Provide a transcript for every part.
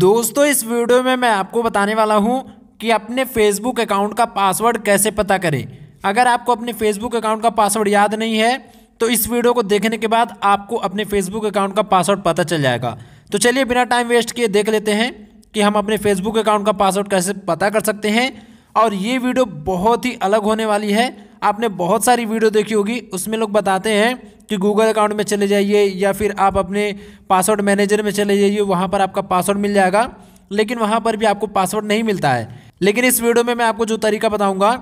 दोस्तों इस वीडियो में मैं आपको बताने वाला हूं कि अपने फेसबुक अकाउंट का पासवर्ड कैसे पता करें अगर आपको अपने फेसबुक अकाउंट का पासवर्ड याद नहीं है तो इस वीडियो को देखने के बाद आपको अपने फेसबुक अकाउंट का पासवर्ड पता चल जाएगा तो चलिए बिना टाइम वेस्ट किए देख लेते हैं कि हम अपने फेसबुक अकाउंट का पासवर्ड कैसे पता कर सकते हैं और ये वीडियो बहुत ही अलग होने वाली है आपने बहुत सारी वीडियो देखी होगी उसमें लोग बताते हैं कि गूगल अकाउंट में चले जाइए या फिर आप अपने पासवर्ड मैनेजर में चले जाइए वहाँ पर आपका पासवर्ड मिल जाएगा लेकिन वहाँ पर भी आपको पासवर्ड नहीं मिलता है लेकिन इस वीडियो में मैं आपको जो तरीका बताऊँगा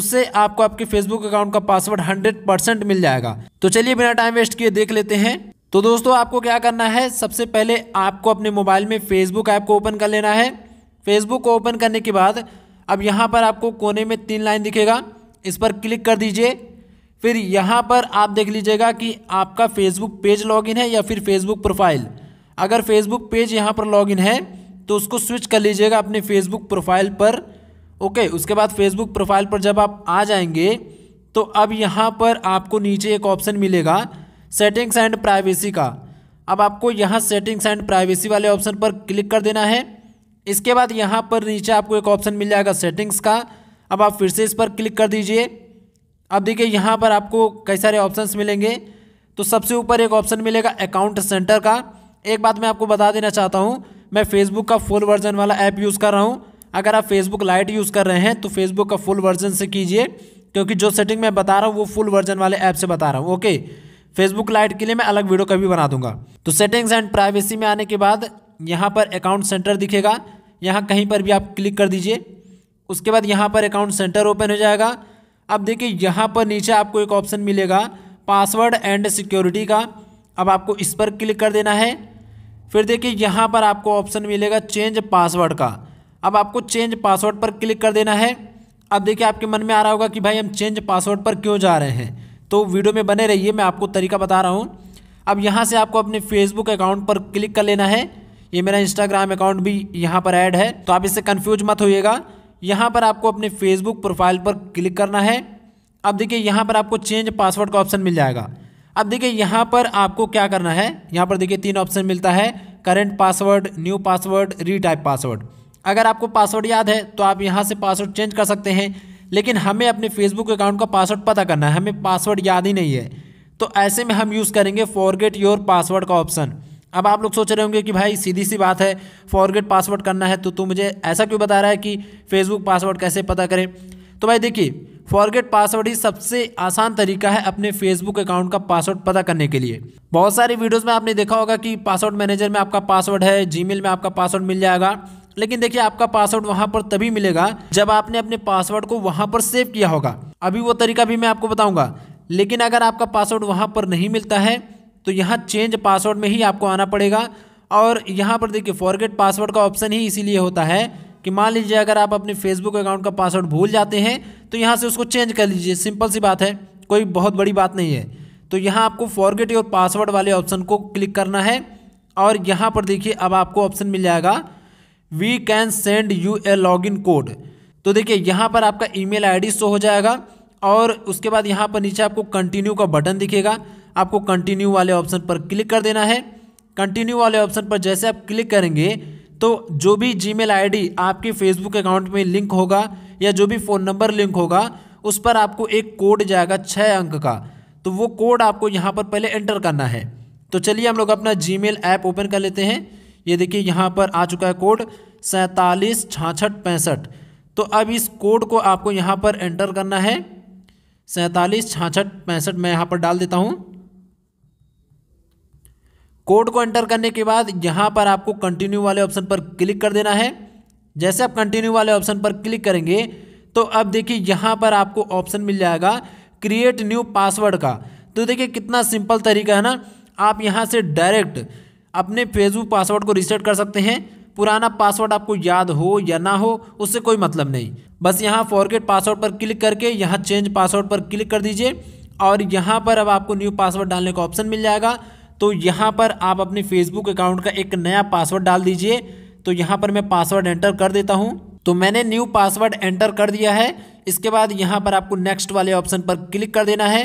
उससे आपको आपके फेसबुक अकाउंट का पासवर्ड हंड्रेड परसेंट मिल जाएगा तो चलिए बिना टाइम वेस्ट किए देख लेते हैं तो दोस्तों आपको क्या करना है सबसे पहले आपको अपने मोबाइल में फेसबुक ऐप को ओपन कर लेना है फेसबुक को ओपन करने के बाद अब यहाँ पर आपको कोने में तीन लाइन दिखेगा इस पर क्लिक कर दीजिए फिर यहाँ पर आप देख लीजिएगा कि आपका फेसबुक पेज लॉगिन है या फिर फेसबुक प्रोफाइल अगर फेसबुक पेज यहाँ पर लॉगिन है तो उसको स्विच कर लीजिएगा अपने फेसबुक प्रोफाइल पर ओके उसके बाद फेसबुक प्रोफाइल पर जब आप आ जाएंगे तो अब यहाँ पर आपको नीचे एक ऑप्शन मिलेगा सेटिंग्स एंड प्राइवेसी का अब आपको यहाँ सेटिंग्स एंड प्राइवेसी वाले ऑप्शन पर क्लिक कर देना है इसके बाद यहाँ पर नीचे आपको एक ऑप्शन मिल जाएगा सेटिंग्स का अब आप फिर से इस पर क्लिक कर दीजिए अब देखिए यहाँ पर आपको कई सारे ऑप्शंस मिलेंगे तो सबसे ऊपर एक ऑप्शन मिलेगा अकाउंट सेंटर का एक बात मैं आपको बता देना चाहता हूँ मैं फेसबुक का फुल वर्जन वाला ऐप यूज़ कर रहा हूँ अगर आप फेसबुक लाइट यूज़ कर रहे हैं तो फेसबुक का फुल वर्जन से कीजिए क्योंकि जो सेटिंग मैं बता रहा हूँ वो फुल वर्जन वाले ऐप से बता रहा हूँ ओके फेसबुक लाइट के लिए मैं अलग वीडियो कभी बना दूंगा तो सेटिंग्स एंड प्राइवेसी में आने के बाद यहाँ पर अकाउंट सेंटर दिखेगा यहाँ कहीं पर भी आप क्लिक कर दीजिए उसके बाद यहाँ पर अकाउंट सेंटर ओपन हो जाएगा अब देखिए यहाँ पर नीचे आपको एक ऑप्शन मिलेगा पासवर्ड एंड सिक्योरिटी का अब आपको इस पर क्लिक कर देना है फिर देखिए यहाँ पर आपको ऑप्शन मिलेगा चेंज पासवर्ड का अब आपको चेंज पासवर्ड पर क्लिक कर देना है अब देखिए आपके मन में आ रहा होगा कि भाई हम चेंज पासवर्ड पर क्यों जा रहे हैं तो वीडियो में बने रहिए मैं आपको तरीका बता रहा हूँ अब यहाँ से आपको अपने फेसबुक अकाउंट पर क्लिक कर लेना है ये मेरा इंस्टाग्राम अकाउंट भी यहाँ पर ऐड है तो आप इससे कन्फ्यूज मत होइएगा यहाँ पर आपको अपने फेसबुक प्रोफाइल पर क्लिक करना है अब देखिए यहाँ पर आपको चेंज पासवर्ड का ऑप्शन मिल जाएगा अब देखिए यहाँ पर आपको क्या करना है यहाँ पर देखिए तीन ऑप्शन मिलता है current password new password retype password अगर आपको पासवर्ड याद है तो आप यहाँ से पासवर्ड चेंज कर सकते हैं लेकिन हमें अपने फेसबुक अकाउंट का पासवर्ड पता करना है हमें पासवर्ड याद ही नहीं है तो ऐसे में हम यूज़ करेंगे फॉरगेट योर पासवर्ड का ऑप्शन अब आप लोग सोच रहे होंगे कि भाई सीधी सी बात है फॉरगेट पासवर्ड करना है तो तू मुझे ऐसा क्यों बता रहा है कि फेसबुक पासवर्ड कैसे पता करें तो भाई देखिए फॉरगेट पासवर्ड ही सबसे आसान तरीका है अपने फेसबुक अकाउंट का पासवर्ड पता करने के लिए बहुत सारी वीडियोस में आपने देखा होगा कि पासवर्ड मैनेजर में आपका पासवर्ड है जीमेल में आपका पासवर्ड मिल जाएगा लेकिन देखिए आपका पासवर्ड वहां पर तभी मिलेगा जब आपने अपने पासवर्ड को वहां पर सेव किया होगा अभी वो तरीका भी मैं आपको बताऊंगा लेकिन अगर आपका पासवर्ड वहां पर नहीं मिलता है तो यहाँ चेंज पासवर्ड में ही आपको आना पड़ेगा और यहाँ पर देखिए फॉरगेट पासवर्ड का ऑप्शन ही इसीलिए होता है कि मान लीजिए अगर आप अपने फेसबुक अकाउंट का पासवर्ड भूल जाते हैं तो यहाँ से उसको चेंज कर लीजिए सिंपल सी बात है कोई बहुत बड़ी बात नहीं है तो यहाँ आपको फॉरगेट योर पासवर्ड वाले ऑप्शन को क्लिक करना है और यहाँ पर देखिए अब आपको ऑप्शन मिल जाएगा we can send you a log in code तो देखिए यहाँ पर आपका ईमेल आईडी शो हो जाएगा और उसके बाद यहाँ पर नीचे आपको कंटिन्यू का बटन दिखेगा आपको कंटिन्यू वाले ऑप्शन पर क्लिक कर देना है कंटिन्यू वाले ऑप्शन पर जैसे आप क्लिक करेंगे तो जो भी जी मेल आपके फेसबुक अकाउंट में लिंक होगा या जो भी फ़ोन नंबर लिंक होगा उस पर आपको एक कोड जाएगा छः अंक का तो वो कोड आपको यहाँ पर पहले एंटर करना है तो चलिए हम लोग अपना जी मेल ऐप ओपन कर लेते हैं ये देखिए यहाँ पर आ चुका है कोड सैंतालीस छाछठ पैंसठ तो अब इस कोड को आपको यहाँ पर एंटर करना है सैंतालीस छाछठ पैंसठ मैं यहाँ पर डाल देता हूँ कोड को एंटर करने के बाद यहाँ पर आपको कंटिन्यू वाले ऑप्शन पर क्लिक कर देना है जैसे आप कंटिन्यू वाले ऑप्शन पर क्लिक करेंगे तो अब देखिए यहाँ पर आपको ऑप्शन मिल जाएगा क्रिएट न्यू पासवर्ड का तो देखिए कितना सिंपल तरीका है ना आप यहाँ से डायरेक्ट अपने फेसबुक पासवर्ड को रिसेट कर सकते हैं पुराना पासवर्ड आपको याद हो या ना हो उससे कोई मतलब नहीं बस यहाँ फॉरगेट पासवर्ड पर क्लिक करके यहाँ चेंज पासवर्ड पर क्लिक कर दीजिए और यहाँ पर अब आपको न्यू पासवर्ड डालने का ऑप्शन मिल जाएगा तो यहाँ पर आप अपने फेसबुक अकाउंट का एक नया पासवर्ड डाल दीजिए तो यहाँ पर मैं पासवर्ड एंटर कर देता हूँ तो मैंने न्यू पासवर्ड एंटर कर दिया है इसके बाद यहाँ पर आपको नेक्स्ट वाले ऑप्शन पर क्लिक कर देना है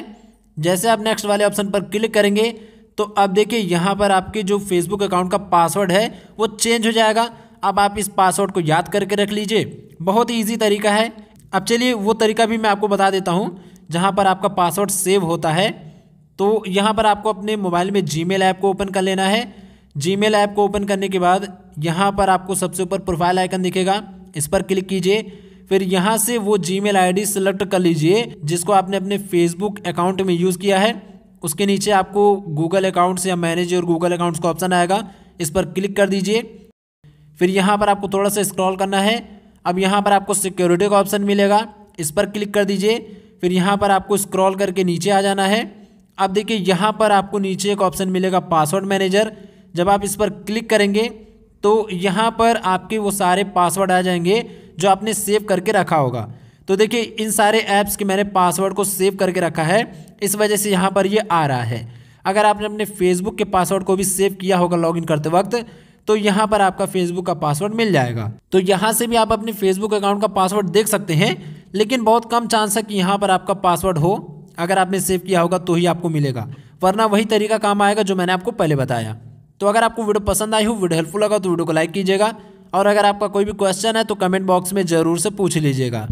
जैसे आप नेक्स्ट वाले ऑप्शन पर क्लिक करेंगे तो अब देखिए यहाँ पर आपके जो फेसबुक अकाउंट का पासवर्ड है वो चेंज हो जाएगा अब आप इस पासवर्ड को याद करके रख लीजिए बहुत ही ईजी तरीका है अब चलिए वो तरीका भी मैं आपको बता देता हूँ जहाँ पर आपका पासवर्ड सेव होता है तो यहाँ पर आपको अपने मोबाइल में जी ऐप को ओपन कर लेना है जी ऐप को ओपन करने के बाद यहाँ पर आपको सबसे ऊपर प्रोफाइल आइकन दिखेगा इस पर क्लिक कीजिए फिर यहाँ से वो जी मेल आई सेलेक्ट कर लीजिए जिसको आपने अपने फेसबुक अकाउंट में यूज़ किया है उसके नीचे आपको गूगल अकाउंट्स या मैनेज और गूगल अकाउंट्स का ऑप्शन आएगा इस पर क्लिक कर दीजिए फिर यहाँ पर आपको थोड़ा सा स्क्रॉल करना है अब यहाँ पर आपको सिक्योरिटी का ऑप्शन मिलेगा इस पर क्लिक कर दीजिए फिर यहाँ पर आपको स्क्रॉल करके नीचे आ जाना है अब देखिए यहाँ पर आपको नीचे एक ऑप्शन मिलेगा पासवर्ड मैनेजर जब आप इस पर क्लिक करेंगे तो यहाँ पर आपके वो सारे पासवर्ड आ जाएंगे जो आपने सेव करके रखा होगा तो देखिए इन सारे ऐप्स के मैंने पासवर्ड को सेव करके रखा है इस वजह से यहाँ पर ये आ रहा है अगर आपने अपने फेसबुक के पासवर्ड को भी सेव किया होगा लॉगिन करते वक्त तो यहाँ पर आपका फेसबुक का पासवर्ड मिल जाएगा तो यहाँ से भी आप अपने फेसबुक अकाउंट का पासवर्ड देख सकते हैं लेकिन बहुत कम चांस है कि यहाँ पर आपका पासवर्ड हो अगर आपने सेव किया होगा तो ही आपको मिलेगा वरना वही तरीका काम आएगा जो मैंने आपको पहले बताया तो अगर आपको वीडियो पसंद आई हो वीडियो हेल्पफुल लगा तो वीडियो को लाइक कीजिएगा और अगर आपका कोई भी क्वेश्चन है तो कमेंट बॉक्स में ज़रूर से पूछ लीजिएगा